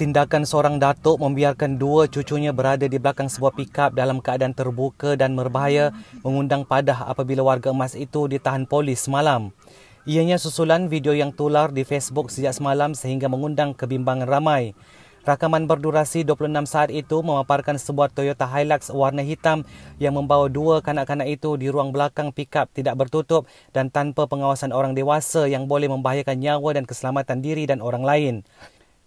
tindakan seorang datuk membiarkan dua cucunya berada di belakang sebuah pikap dalam keadaan terbuka dan berbahaya mengundang padah apabila warga emas itu ditahan polis semalam. Ianya susulan video yang tular di Facebook sejak semalam sehingga mengundang kebimbangan ramai. Rakaman berdurasi 26 saat itu memaparkan sebuah Toyota Hilux warna hitam yang membawa dua kanak-kanak itu di ruang belakang pikap tidak bertutup dan tanpa pengawasan orang dewasa yang boleh membahayakan nyawa dan keselamatan diri dan orang lain.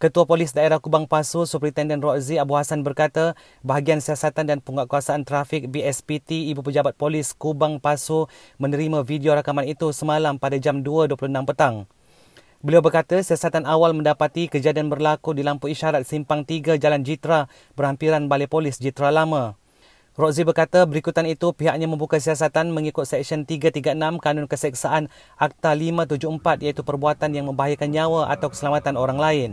Ketua Polis Daerah Kubang Pasu, Superintendent Rozi Abu Hasan berkata, bahagian siasatan dan penguatkuasaan trafik BSPT Ibu Pejabat Polis Kubang Pasu menerima video rakaman itu semalam pada jam 2.26 petang. Beliau berkata siasatan awal mendapati kejadian berlaku di lampu isyarat simpang 3 Jalan Jitra berhampiran Balai Polis Jitra Lama. Rozi berkata berikutan itu pihaknya membuka siasatan mengikut Seksyen 336 Kanun Keseksaan Akta 574 iaitu perbuatan yang membahayakan nyawa atau keselamatan orang lain.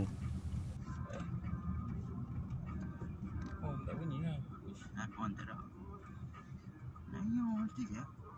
everything, yeah?